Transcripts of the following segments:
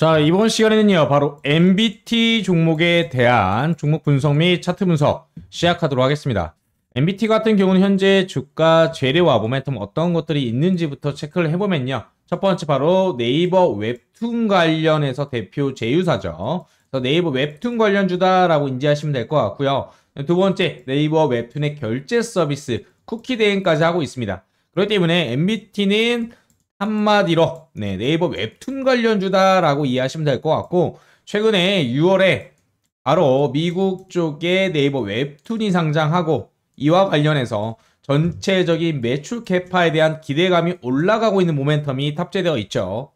자, 이번 시간에는요, 바로 MBT 종목에 대한 종목 분석 및 차트 분석 시작하도록 하겠습니다. MBT 같은 경우는 현재 주가 재료와 모멘텀 어떤 것들이 있는지부터 체크를 해보면요. 첫 번째 바로 네이버 웹툰 관련해서 대표 제휴사죠. 네이버 웹툰 관련주다라고 인지하시면 될 것 같고요. 두 번째, 네이버 웹툰의 결제 서비스 쿠키 대행까지 하고 있습니다. 그렇기 때문에 MBT는 한마디로 네, 네이버 웹툰 관련주다라고 이해하시면 될 것 같고 최근에 6월에 바로 미국 쪽에 네이버 웹툰이 상장하고 이와 관련해서 전체적인 매출 캐파에 대한 기대감이 올라가고 있는 모멘텀이 탑재되어 있죠.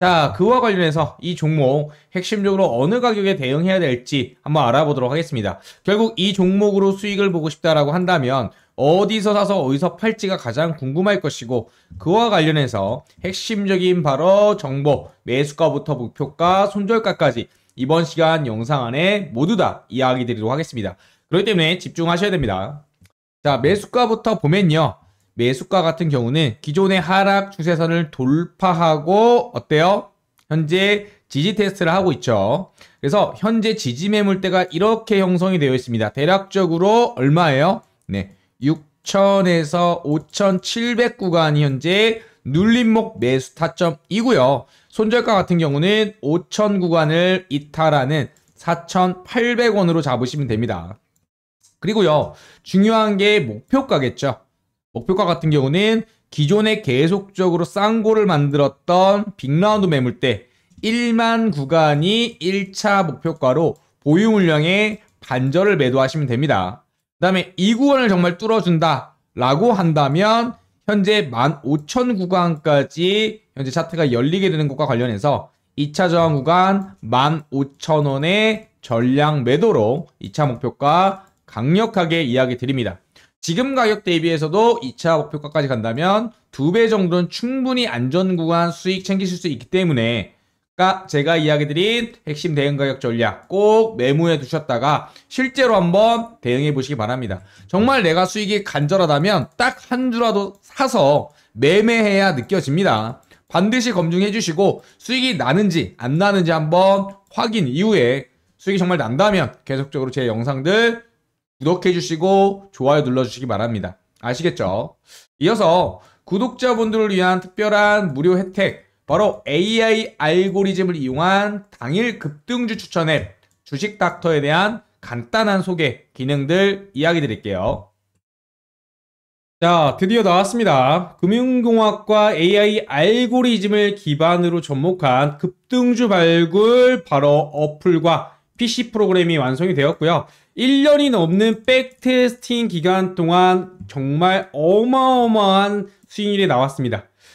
자, 그와 관련해서 이 종목 핵심적으로 어느 가격에 대응해야 될지 한번 알아보도록 하겠습니다. 결국 이 종목으로 수익을 보고 싶다라고 한다면 어디서 사서 어디서 팔지가 가장 궁금할 것이고 그와 관련해서 핵심적인 바로 정보, 매수가부터 목표가, 손절가까지 이번 시간 영상 안에 모두 다 이야기 드리도록 하겠습니다. 그렇기 때문에 집중하셔야 됩니다. 자, 매수가부터 보면요. 매수가 같은 경우는 기존의 하락 추세선을 돌파하고 어때요? 현재 지지 테스트를 하고 있죠. 그래서 현재 지지 매물대가 이렇게 형성이 되어 있습니다. 대략적으로 얼마예요? 네. 6,000에서 5,700 구간이 현재 눌림목 매수 타점이고요. 손절가 같은 경우는 5,000 구간을 이탈하는 4,800원으로 잡으시면 됩니다. 그리고요. 중요한 게 목표가겠죠. 목표가 같은 경우는 기존에 계속적으로 쌍고를 만들었던 빅라운드 매물대 1만 구간이 1차 목표가로 보유 물량의 반절을 매도하시면 됩니다. 그다음에 2구원을 정말 뚫어준다라고 한다면 현재 15,000 구간까지 현재 차트가 열리게 되는 것과 관련해서 2차 저항 구간 15,000원의 전량 매도로 2차 목표가 강력하게 이야기 드립니다. 지금 가격 대비해서도 2차 목표가까지 간다면 2배 정도는 충분히 안전 구간 수익 챙기실 수 있기 때문에 아 제가 이야기 드린 핵심 대응 가격 전략 꼭 메모해 두셨다가 실제로 한번 대응해 보시기 바랍니다. 정말 내가 수익이 간절하다면 딱 한 주라도 사서 매매해야 느껴집니다. 반드시 검증해 주시고 수익이 나는지 안 나는지 한번 확인 이후에 수익이 정말 난다면 계속적으로 제 영상들 구독해 주시고 좋아요 눌러 주시기 바랍니다. 아시겠죠? 이어서 구독자분들을 위한 특별한 무료 혜택 바로 AI 알고리즘을 이용한 당일 급등주 추천 앱 주식 닥터에 대한 간단한 소개, 기능들 이야기 드릴게요. 자, 드디어 나왔습니다. 금융공학과 AI 알고리즘을 기반으로 접목한 급등주 발굴 바로 어플과 PC 프로그램이 완성이 되었고요. 1년이 넘는 백테스팅 기간 동안 정말 어마어마한 수익률이 나왔습니다.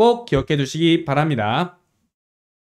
꼭 기억해 두시기 바랍니다.